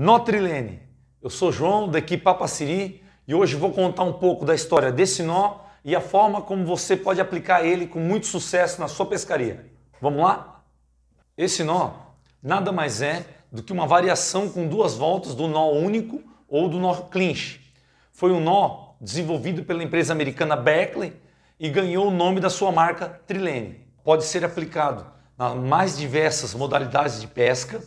Notrilene. Eu sou João, daqui Papaciri, e hoje vou contar um pouco da história desse nó e a forma como você pode aplicar ele com muito sucesso na sua pescaria. Vamos lá? Esse nó nada mais é do que uma variação com duas voltas do nó único ou do nó clinch. Foi um nó desenvolvido pela empresa americana Beckley e ganhou o nome da sua marca Trilene. Pode ser aplicado nas mais diversas modalidades de pesca,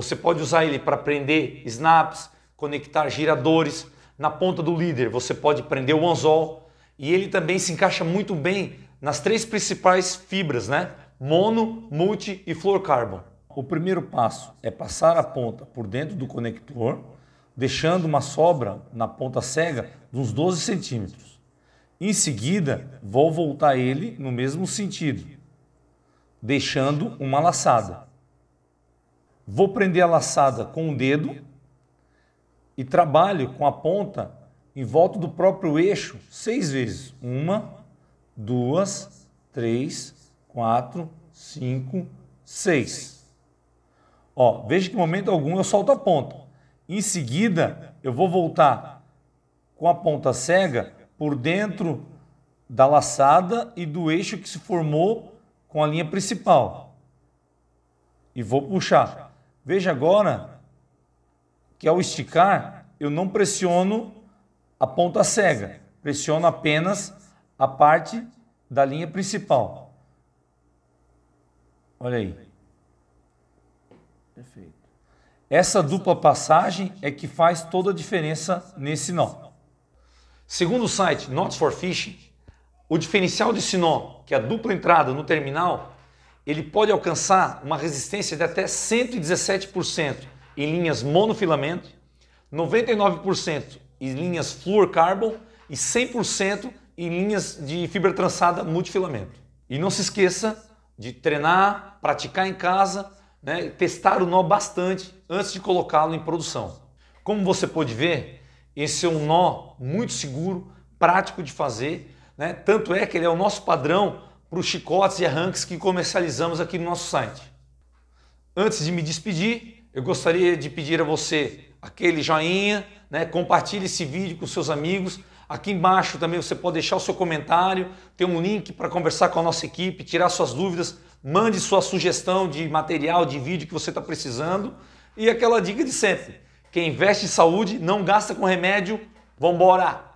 você pode usar ele para prender snaps, conectar giradores. Na ponta do líder, você pode prender o anzol. E ele também se encaixa muito bem nas três principais fibras, né? Mono, multi e fluorocarbon. O primeiro passo é passar a ponta por dentro do conector, deixando uma sobra na ponta cega de uns 12 centímetros. Em seguida, vou voltar ele no mesmo sentido, deixando uma laçada vou prender a laçada com o dedo e trabalho com a ponta em volta do próprio eixo seis vezes. Uma, duas, três, quatro, cinco, seis. Ó, veja que em momento algum eu solto a ponta. Em seguida, eu vou voltar com a ponta cega por dentro da laçada e do eixo que se formou com a linha principal. E vou puxar. Veja agora que ao esticar, eu não pressiono a ponta cega, pressiono apenas a parte da linha principal. Olha aí. Perfeito. Essa dupla passagem é que faz toda a diferença nesse nó. Segundo o site Knots for Fishing, o diferencial desse nó, que é a dupla entrada no terminal, ele pode alcançar uma resistência de até 117% em linhas monofilamento, 99% em linhas fluorocarbon e 100% em linhas de fibra trançada multifilamento. E não se esqueça de treinar, praticar em casa, né, testar o nó bastante antes de colocá-lo em produção. Como você pode ver, esse é um nó muito seguro, prático de fazer, né? tanto é que ele é o nosso padrão para os chicotes e arranques que comercializamos aqui no nosso site. Antes de me despedir, eu gostaria de pedir a você aquele joinha, né? compartilhe esse vídeo com seus amigos. Aqui embaixo também você pode deixar o seu comentário, tem um link para conversar com a nossa equipe, tirar suas dúvidas, mande sua sugestão de material, de vídeo que você está precisando. E aquela dica de sempre: quem investe em saúde não gasta com remédio, vambora!